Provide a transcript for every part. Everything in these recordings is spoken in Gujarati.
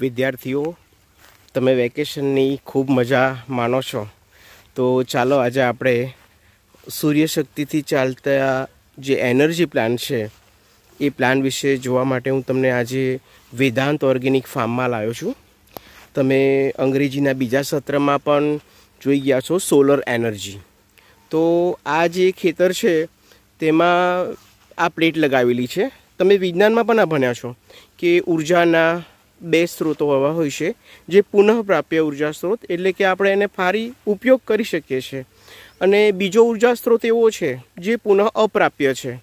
વિદ્યાર્થીઓ તમે વેકેશનની ખૂબ મજા માનો છો તો ચાલો આજે આપણે સૂર્યશક્તિથી ચાલતા જે એનર્જી પ્લાન છે એ પ્લાન વિશે જોવા માટે હું તમને આજે વેદાંત ઓર્ગેનિક ફાર્મમાં લાવ્યો છું તમે અંગ્રેજીના બીજા સત્રમાં પણ જોઈ ગયા છો સોલર એનર્જી તો આ જે ખેતર છે તેમાં આ પ્લેટ લગાવેલી છે તમે વિજ્ઞાનમાં પણ આ ભણ્યા છો કે ઉર્જાના બે સ્ત્રોતો એવા હોય છે જે પુનઃપ્રાપ્ય ઉર્જા સ્ત્રોત એટલે કે આપણે એને ફરી ઉપયોગ કરી શકીએ છીએ અને બીજો ઉર્જા સ્ત્રોત એવો છે જે પુનઃ અપ્રાપ્ય છે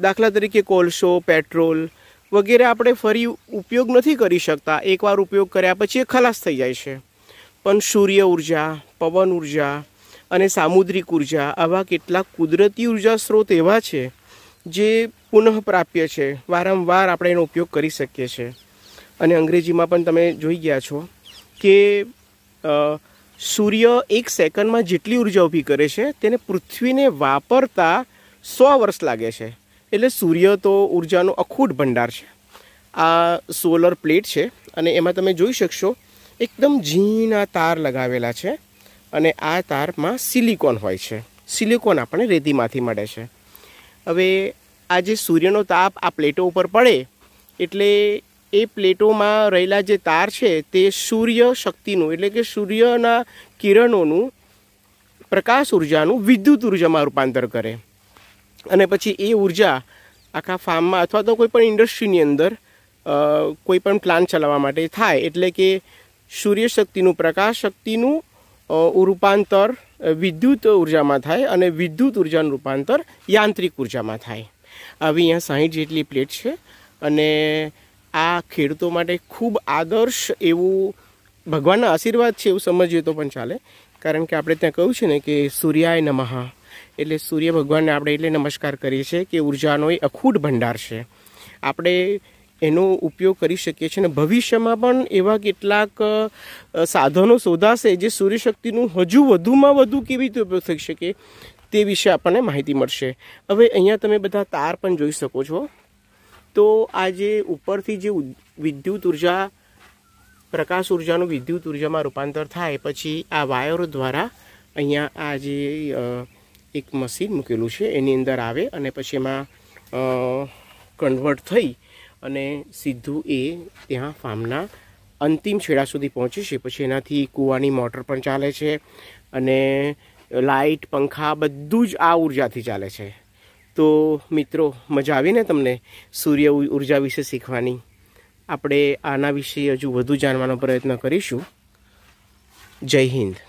દાખલા તરીકે કોલસો પેટ્રોલ વગેરે આપણે ફરી ઉપયોગ નથી કરી શકતા એકવાર ઉપયોગ કર્યા પછી એ ખલાસ થઈ જાય છે પણ સૂર્ય ઉર્જા પવન ઉર્જા અને સામુદ્રિક ઉર્જા આવા કેટલાક કુદરતી ઉર્જા સ્ત્રોત એવા છે જે પુનઃપ્રાપ્ય છે વારંવાર આપણે એનો ઉપયોગ કરી શકીએ છીએ અને અંગ્રેજીમાં પણ તમે જોઈ ગયા છો કે સૂર્ય એક સેકન્ડમાં જેટલી ઉર્જા ઊભી કરે છે તેને પૃથ્વીને વાપરતા સો વર્ષ લાગે છે એટલે સૂર્ય તો ઉર્જાનો અખૂટ ભંડાર છે આ સોલર પ્લેટ છે અને એમાં તમે જોઈ શકશો એકદમ ઝીણા તાર લગાવેલા છે અને આ તારમાં સિલિકોન હોય છે સિલિકોન આપણને રેતીમાંથી મળે છે હવે આ જે સૂર્યનો તાપ આ પ્લેટો ઉપર પડે એટલે એ પ્લેટોમાં રહેલા જે તાર છે તે સૂર્ય શક્તિનું એટલે કે સૂર્યના કિરણોનું પ્રકાશ ઉર્જાનું વિદ્યુત ઉર્જામાં રૂપાંતર કરે અને પછી એ ઉર્જા આખા ફાર્મમાં અથવા તો કોઈપણ ઇન્ડસ્ટ્રીની અંદર કોઈપણ પ્લાન ચલાવવા માટે થાય એટલે કે સૂર્ય શક્તિનું પ્રકાશ શક્તિનું રૂપાંતર વિદ્યુત ઉર્જામાં થાય અને વિદ્યુત ઉર્જાનું રૂપાંતર યાંત્રિક ઉર્જામાં થાય આવી અહીંયા સાહીઠ જેટલી પ્લેટ છે અને આ ખેડૂતો માટે ખૂબ આદર્શ એવું ભગવાનના આશીર્વાદ છે એવું સમજીએ તો પણ ચાલે કારણ કે આપણે ત્યાં કહ્યું છે ને કે સૂર્યાય નમઃ એટલે સૂર્ય ભગવાનને આપણે એટલે નમસ્કાર કરીએ છીએ કે ઉર્જાનો એ અખૂટ ભંડાર છે આપણે એનો ઉપયોગ કરી શકીએ છીએ અને ભવિષ્યમાં પણ એવા કેટલાક સાધનો શોધાશે જે સૂર્યશક્તિનું હજુ વધુમાં વધુ કેવી રીતે ઉપયોગ થઈ શકે તે વિશે આપણને માહિતી મળશે હવે અહીંયા તમે બધા તાર પણ જોઈ શકો છો તો આ જે ઉપરથી જે વિદ્યુત ઊર્જા પ્રકાશ ઉર્જાનું વિદ્યુત ઊર્જામાં રૂપાંતર થાય પછી આ વાયરો દ્વારા અહીંયા આ જે એક મશીન મૂકેલું છે એની અંદર આવે અને પછી એમાં કન્વર્ટ થઈ અને સીધું એ ત્યાં ફાર્મના અંતિમ છેડા સુધી પહોંચે છે પછી એનાથી કૂવાની મોટર પણ ચાલે છે અને લાઇટ પંખા બધું જ આ ઉર્જાથી ચાલે છે તો મિત્રો મજા આવીને તમને સૂર્ય ઉર્જા વિશે શીખવાની આપણે આના વિશે હજુ વધુ જાણવાનો પ્રયત્ન કરીશું જય હિન્દ